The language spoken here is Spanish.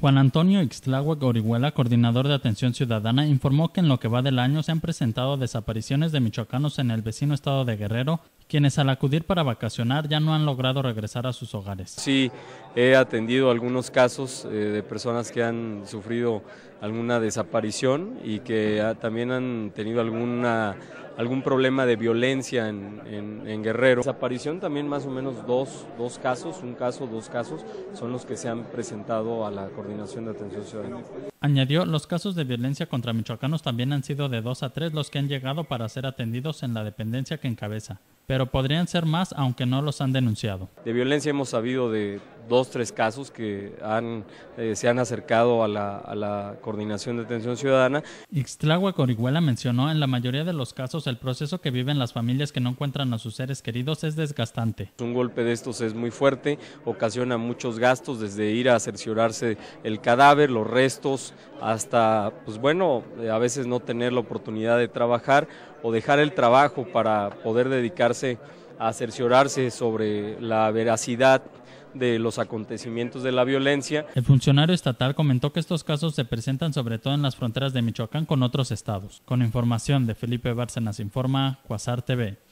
Juan Antonio Ixtláhuac Orihuela, coordinador de Atención Ciudadana, informó que en lo que va del año se han presentado desapariciones de michoacanos en el vecino estado de Guerrero, quienes al acudir para vacacionar ya no han logrado regresar a sus hogares. Sí, he atendido algunos casos eh, de personas que han sufrido alguna desaparición y que ah, también han tenido alguna algún problema de violencia en, en, Guerrero. Desaparición también más o menos dos, dos casos, un caso, dos casos, son los que se han presentado a la Coordinación de Atención Ciudadana. Añadió, los casos de violencia contra michoacanos también han sido de dos a tres los que han llegado para ser atendidos en la dependencia que encabeza pero podrían ser más aunque no los han denunciado. De violencia hemos sabido de dos, tres casos que eh, se han acercado a la, Coordinación de Atención Ciudadana. Ixtlahua Coriguela mencionó, en la mayoría de los casos el proceso que viven las familias que no encuentran a sus seres queridos es desgastante. Un golpe de estos es muy fuerte, ocasiona muchos gastos, desde ir a cerciorarse el cadáver, los restos, hasta, pues bueno, eh, a veces no tener la oportunidad de trabajar o dejar el trabajo para poder dedicarse a cerciorarse sobre la veracidad de los acontecimientos de la violencia. El funcionario estatal comentó que estos casos se presentan sobre todo en las fronteras de Michoacán con otros estados. Con información de Felipe Bárcenas Informa, Cuasar TV.